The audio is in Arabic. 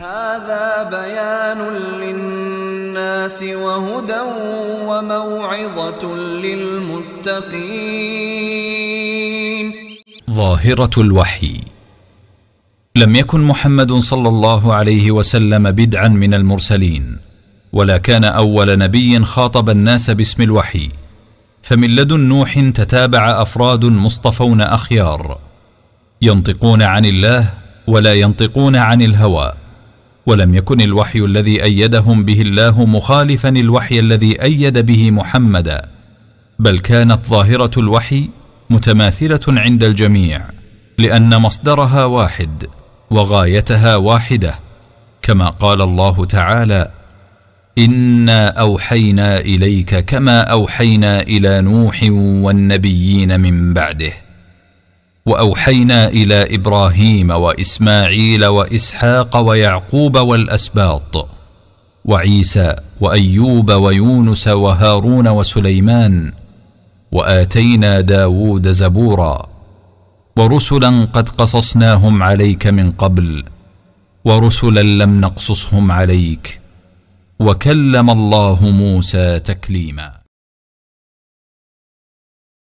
هذا بيان للناس وهدى وموعظة للمتقين ظاهرة الوحي لم يكن محمد صلى الله عليه وسلم بدعا من المرسلين ولا كان أول نبي خاطب الناس باسم الوحي فمن لدن نوح تتابع أفراد مصطفون أخيار ينطقون عن الله ولا ينطقون عن الهوى ولم يكن الوحي الذي ايدهم به الله مخالفا الوحي الذي ايد به محمدا بل كانت ظاهره الوحي متماثله عند الجميع لان مصدرها واحد وغايتها واحده كما قال الله تعالى انا اوحينا اليك كما اوحينا الى نوح والنبيين من بعده واوحينا الى ابراهيم واسماعيل واسحاق ويعقوب والاسباط وعيسى وايوب ويونس وهارون وسليمان واتينا داود زبورا ورسلا قد قصصناهم عليك من قبل ورسلا لم نقصصهم عليك وكلم الله موسى تكليما